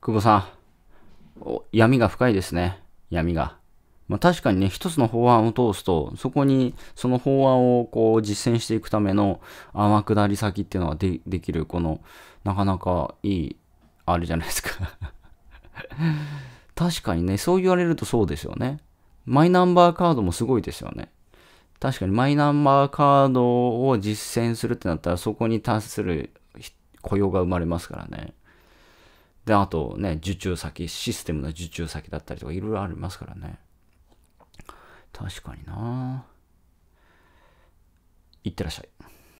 久保さん、闇が深いですね。闇が。まあ、確かにね、一つの法案を通すと、そこにその法案をこう実践していくための天下り先っていうのができる、この、なかなかいい、あれじゃないですか 確かにね、そう言われるとそうですよね。マイナンバーカードもすごいですよね。確かにマイナンバーカードを実践するってなったら、そこに達する雇用が生まれますからね。で、あとね、受注先、システムの受注先だったりとか、いろいろありますからね。確かにな。いってらっしゃい。